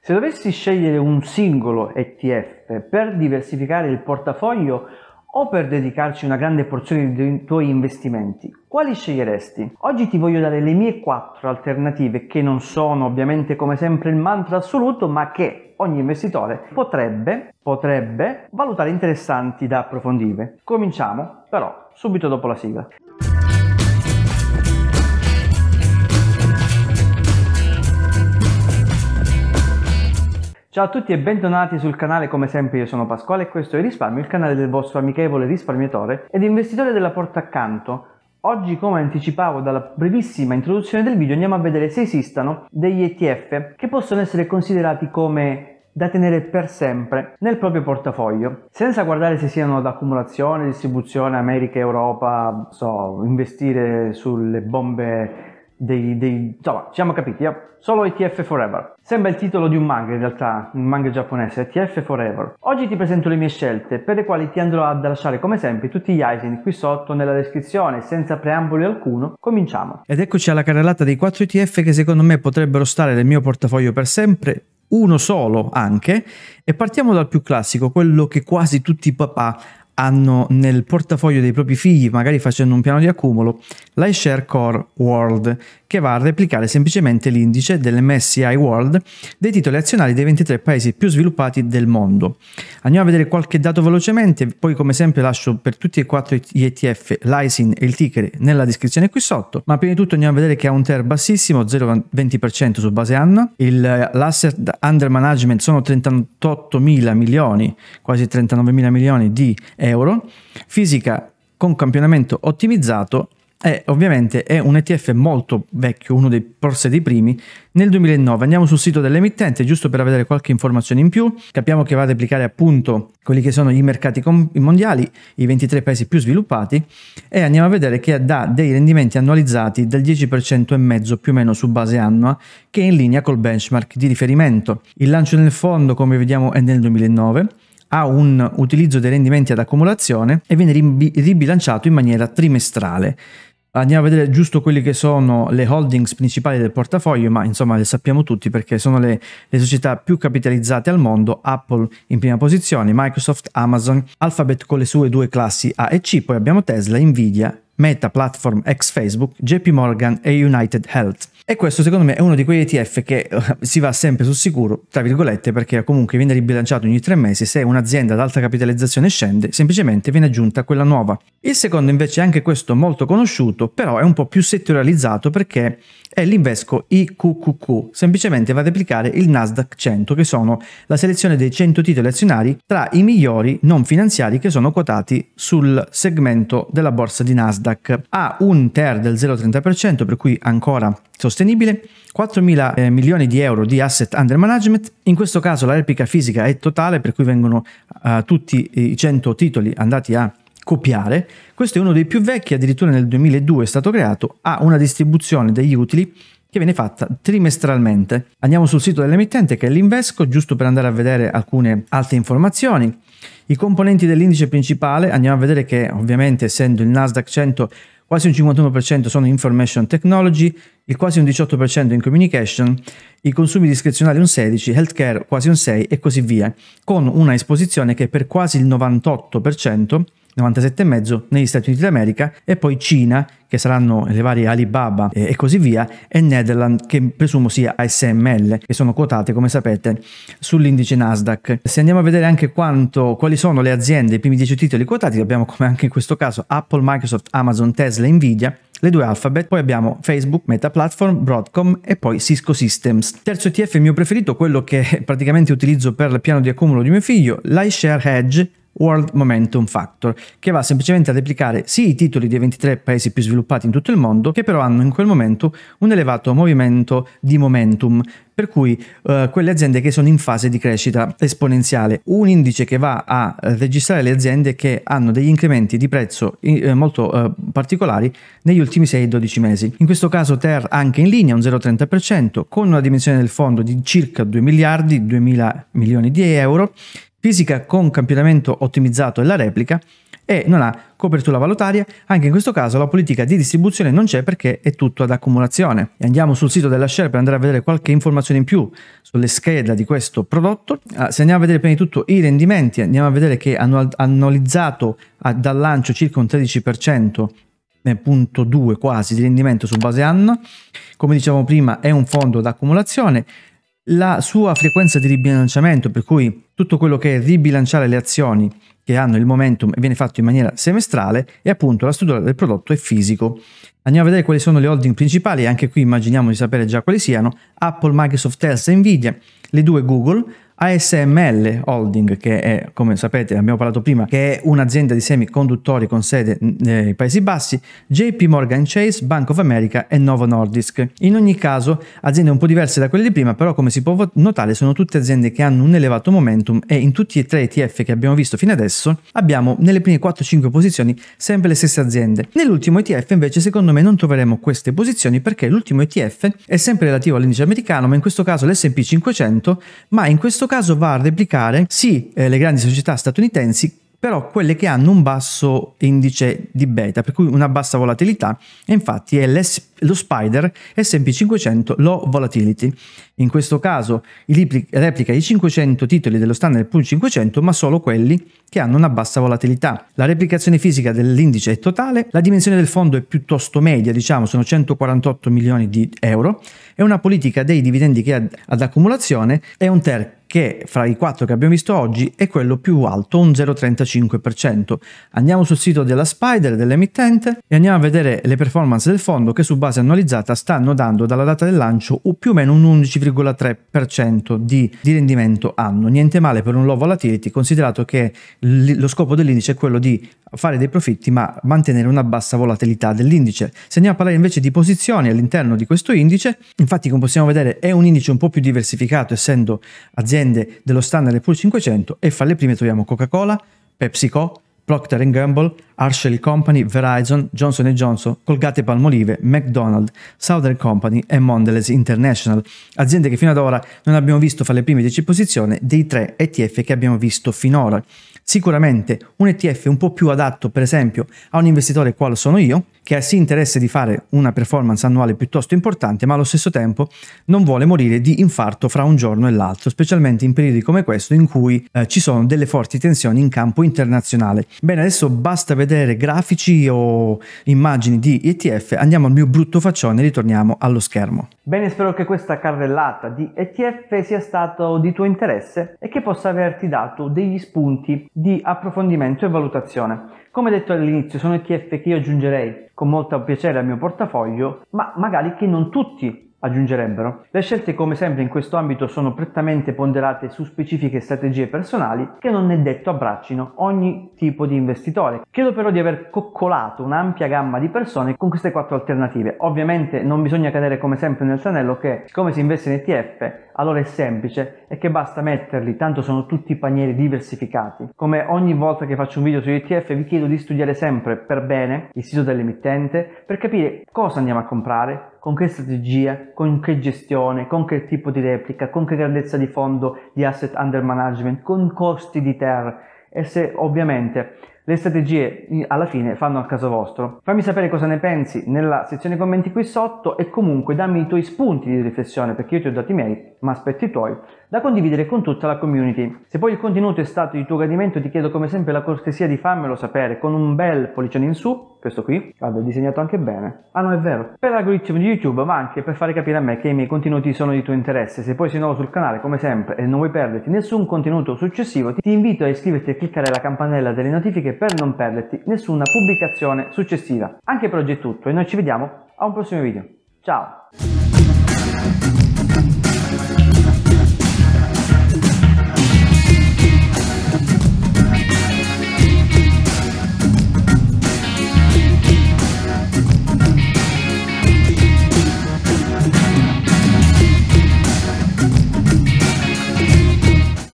Se dovessi scegliere un singolo ETF per diversificare il portafoglio o per dedicarci una grande porzione dei tuoi investimenti, quali sceglieresti? Oggi ti voglio dare le mie quattro alternative che non sono ovviamente come sempre il mantra assoluto, ma che ogni investitore potrebbe, potrebbe valutare interessanti da approfondire. Cominciamo però subito dopo la sigla. Ciao a tutti e bentornati sul canale, come sempre io sono Pasquale e questo è Risparmio, il canale del vostro amichevole risparmiatore ed investitore della porta accanto. Oggi, come anticipavo dalla brevissima introduzione del video, andiamo a vedere se esistano degli ETF che possono essere considerati come da tenere per sempre nel proprio portafoglio, senza guardare se siano da accumulazione, distribuzione, America, Europa, so, investire sulle bombe dei, dei, insomma, ci siamo capiti, eh? solo ETF Forever. Sembra il titolo di un manga in realtà, un manga giapponese, ETF Forever. Oggi ti presento le mie scelte, per le quali ti andrò a lasciare come sempre tutti gli item qui sotto nella descrizione, senza preamboli alcuno, cominciamo. Ed eccoci alla carrellata dei 4 ETF che secondo me potrebbero stare nel mio portafoglio per sempre, uno solo anche, e partiamo dal più classico, quello che quasi tutti i papà hanno nel portafoglio dei propri figli, magari facendo un piano di accumulo, l'iShare Core World, che va a replicare semplicemente l'indice dell'MSCI World dei titoli azionari dei 23 paesi più sviluppati del mondo. Andiamo a vedere qualche dato velocemente, poi come sempre lascio per tutti e quattro gli ETF l'ISIN e il ticker nella descrizione qui sotto, ma prima di tutto andiamo a vedere che ha un TER bassissimo, 0,20% su base annua, eh, l'asset under management sono 38 mila milioni, quasi 39 mila milioni di euro, fisica con campionamento ottimizzato e ovviamente è un ETF molto vecchio, uno dei, forse dei primi, nel 2009. Andiamo sul sito dell'emittente giusto per avere qualche informazione in più. Capiamo che va ad applicare appunto quelli che sono i mercati mondiali, i 23 paesi più sviluppati e andiamo a vedere che dà dei rendimenti annualizzati del 10,5% più o meno su base annua che è in linea col benchmark di riferimento. Il lancio del fondo come vediamo è nel 2009 ha un utilizzo dei rendimenti ad accumulazione e viene ribilanciato in maniera trimestrale. Andiamo a vedere giusto quelle che sono le holdings principali del portafoglio, ma insomma le sappiamo tutti perché sono le, le, società più capitalizzate al mondo, Apple in prima posizione, Microsoft, Amazon, Alphabet con le sue due classi A e C, poi abbiamo Tesla, Nvidia Meta Platform ex Facebook, JP Morgan e United Health. E questo secondo me è uno di quegli ETF che eh, si va sempre sul sicuro, tra virgolette, perché comunque viene ribilanciato ogni tre mesi, se un'azienda ad alta capitalizzazione scende, semplicemente viene aggiunta quella nuova. Il secondo invece è anche questo molto conosciuto, però è un po' più settorializzato perché è l'invesco IQQQ, semplicemente va a replicare il Nasdaq 100, che sono la selezione dei 100 titoli azionari tra i migliori non finanziari che sono quotati sul segmento della borsa di Nasdaq. Ha un TER del 0,30%, per cui ancora sostenibile, 4 mila eh, milioni di euro di asset under management, in questo caso la replica fisica è totale per cui vengono eh, tutti i 100 titoli andati a copiare. Questo è uno dei più vecchi, addirittura nel 2002 è stato creato, ha una distribuzione degli utili che viene fatta trimestralmente. Andiamo sul sito dell'emittente che è l'Invesco, giusto per andare a vedere alcune altre informazioni. I componenti dell'indice principale, andiamo a vedere che ovviamente essendo il Nasdaq 100 quasi un 51% sono information technology, il quasi un 18% in communication, i consumi discrezionali un 16%, healthcare quasi un 6% e così via, con una esposizione che per quasi il 98% 97,5 negli Stati Uniti d'America e poi Cina, che saranno le varie Alibaba eh, e così via, e Netherlands, che presumo sia ASML, che sono quotate, come sapete, sull'indice Nasdaq. Se andiamo a vedere anche quanto, quali sono le aziende, i primi 10 titoli quotati, abbiamo come anche in questo caso Apple, Microsoft, Amazon, Tesla, Nvidia, le due Alphabet, poi abbiamo Facebook, Meta Platform, Broadcom e poi Cisco Systems. Terzo ETF, mio preferito, quello che praticamente utilizzo per il piano di accumulo di mio figlio, l'iShare Hedge, World Momentum Factor, che va semplicemente ad applicare sì i titoli dei 23 paesi più sviluppati in tutto il mondo, che però hanno in quel momento un elevato movimento di momentum, per cui eh, quelle aziende che sono in fase di crescita esponenziale, un indice che va a registrare le aziende che hanno degli incrementi di prezzo eh, molto eh, particolari negli ultimi 6-12 mesi. In questo caso Ter anche in linea un 0,30% con una dimensione del fondo di circa 2 miliardi, 2 mila milioni di euro fisica con campionamento ottimizzato e la replica e non ha copertura valutaria, anche in questo caso la politica di distribuzione non c'è perché è tutto ad accumulazione. E andiamo sul sito della Share per andare a vedere qualche informazione in più sulle schede di questo prodotto. Ah, se andiamo a vedere prima di tutto i rendimenti, andiamo a vedere che hanno annualizzato dal lancio circa un 13%. Eh, punto 2 quasi di rendimento su base anno come dicevamo prima è un fondo d'accumulazione la sua frequenza di ribilanciamento, per cui tutto quello che è ribilanciare le azioni che hanno il momentum viene fatto in maniera semestrale e appunto la struttura del prodotto è fisico. Andiamo a vedere quali sono le holding principali, anche qui immaginiamo di sapere già quali siano, Apple, Microsoft, Tesla, Nvidia, le due Google, ASML Holding, che è, come sapete, abbiamo parlato prima, che è un'azienda di semiconduttori con sede nei Paesi Bassi, JP Morgan Chase, Bank of America e Novo Nordisk. In ogni caso, aziende un po' diverse da quelle di prima, però come si può notare sono tutte aziende che hanno un elevato momentum e in tutti e tre ETF che abbiamo visto fino adesso abbiamo nelle prime 4-5 posizioni sempre le stesse aziende. Nell'ultimo ETF invece secondo me non troveremo queste posizioni perché l'ultimo ETF è sempre relativo all'indice americano, ma in questo caso l'SP 500, ma in questo caso caso va a replicare sì eh, le grandi società statunitensi però quelle che hanno un basso indice di beta, per cui una bassa volatilità, e infatti è lo Spider SP 500 Low Volatility. In questo caso replica i 500 titoli dello Standard Pool 500, ma solo quelli che hanno una bassa volatilità. La replicazione fisica dell'indice è totale, la dimensione del fondo è piuttosto media, diciamo sono 148 milioni di euro, e una politica dei dividendi che ad, ad accumulazione è un terzo che fra i quattro che abbiamo visto oggi è quello più alto, un 0,35%. Andiamo sul sito della Spider, dell'emittente, e andiamo a vedere le performance del fondo che su base annualizzata stanno dando dalla data del lancio più o meno un 11,3% di, di, rendimento anno. Niente male per un low volatility, considerato che lo scopo dell'indice è quello di fare dei profitti ma mantenere una bassa volatilità dell'indice. Se andiamo a parlare invece di posizioni all'interno di questo indice, infatti come possiamo vedere è un indice un po' più diversificato essendo aziende aziende dello standard Pool 500 e fra le prime troviamo Coca-Cola, PepsiCo, Procter Gamble, Arshell Company, Verizon, Johnson Johnson, Colgate Palmolive, McDonald's, Southern Company e Mondelez International, aziende che fino ad ora non abbiamo visto fra le prime 10 posizioni dei tre ETF che abbiamo visto finora. Sicuramente un ETF un po' più adatto, per esempio, a un investitore quale sono io, che ha sì interesse di fare una performance annuale piuttosto importante, ma allo stesso tempo non vuole morire di infarto fra un giorno e l'altro, specialmente in periodi come questo in cui eh, ci sono delle forti tensioni in campo internazionale. Bene, adesso basta vedere grafici o immagini di ETF, andiamo al mio brutto faccione e ritorniamo allo schermo. Bene, spero che questa carrellata di ETF sia stata di tuo interesse e che possa averti dato degli spunti di approfondimento e valutazione. Come detto all'inizio, sono ETF che io aggiungerei con molto piacere al mio portafoglio, ma magari che non tutti aggiungerebbero. Le scelte come sempre in questo ambito sono prettamente ponderate su specifiche strategie personali che non è detto abbraccino ogni tipo di investitore. Chiedo però di aver coccolato un'ampia gamma di persone con queste quattro alternative. Ovviamente non bisogna cadere come sempre nel tranello che siccome si investe in ETF allora è semplice e che basta metterli, tanto sono tutti panieri diversificati. Come ogni volta che faccio un video su ETF vi chiedo di studiare sempre per bene il sito dell'emittente per capire cosa andiamo a comprare, con che strategia, con che gestione, con che tipo di replica, con che grandezza di fondo di asset under management, con costi di terra e se ovviamente le strategie alla fine fanno a caso vostro. Fammi sapere cosa ne pensi nella sezione commenti qui sotto e comunque dammi i tuoi spunti di riflessione perché io ti ho dato i miei, ma aspetti i tuoi, da condividere con tutta la community. Se poi il contenuto è stato di tuo gradimento ti chiedo come sempre la cortesia di farmelo sapere con un bel pollicione in su, questo qui, guarda è disegnato anche bene. Ah no è vero, per l'algoritmo di YouTube ma anche per fare capire a me che i miei contenuti sono di tuo interesse. Se poi sei nuovo sul canale come sempre e non vuoi perderti nessun contenuto successivo ti invito a iscriverti e cliccare la campanella delle notifiche anche per non perderti nessuna pubblicazione successiva. Anche per oggi è tutto e noi ci vediamo a un prossimo video. Ciao!